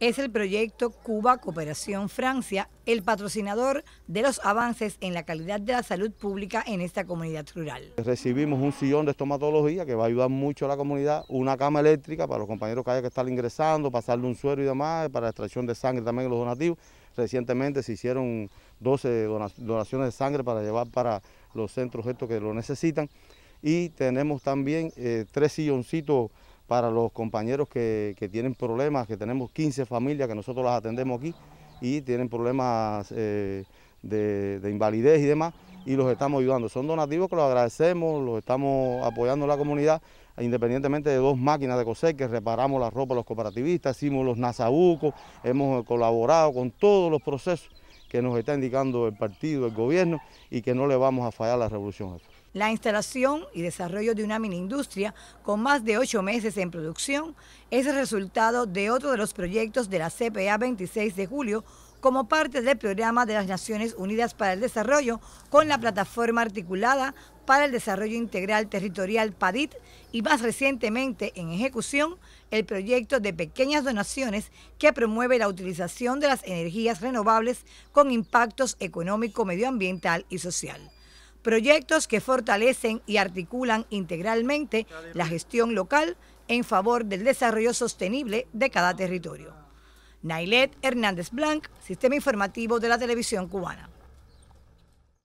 es el proyecto Cuba Cooperación Francia, el patrocinador de los avances en la calidad de la salud pública en esta comunidad rural. Recibimos un sillón de estomatología que va a ayudar mucho a la comunidad, una cama eléctrica para los compañeros que haya que estar ingresando, pasarle un suero y demás, para extracción de sangre también en los donativos. Recientemente se hicieron 12 donaciones de sangre para llevar para los centros estos que lo necesitan y tenemos también eh, tres silloncitos para los compañeros que, tienen problemas, que tenemos 15 familias que nosotros las atendemos aquí y tienen problemas eh, de, invalidez y demás, y los estamos ayudando. Son donativos que los agradecemos, los estamos apoyando la comunidad, independientemente de dos máquinas de coser que reparamos la ropa los cooperativistas, hicimos los nazabucos, hemos colaborado con todos los procesos que nos está indicando el partido, el gobierno, y que no le vamos a fallar la revolución. La instalación y desarrollo de una mini industria con más de ocho meses en producción es el resultado de otro de los proyectos de la CPA 26 de julio como parte del programa de las Naciones Unidas para el Desarrollo con la plataforma articulada para el desarrollo integral territorial PADIT y más recientemente en ejecución el proyecto de pequeñas donaciones que promueve la utilización de las energías renovables con impactos económico, medioambiental y social proyectos que fortalecen y articulan integralmente la gestión local en favor del desarrollo sostenible de cada territorio. Naylet Hernández Blanc, Sistema Informativo de la Televisión Cubana.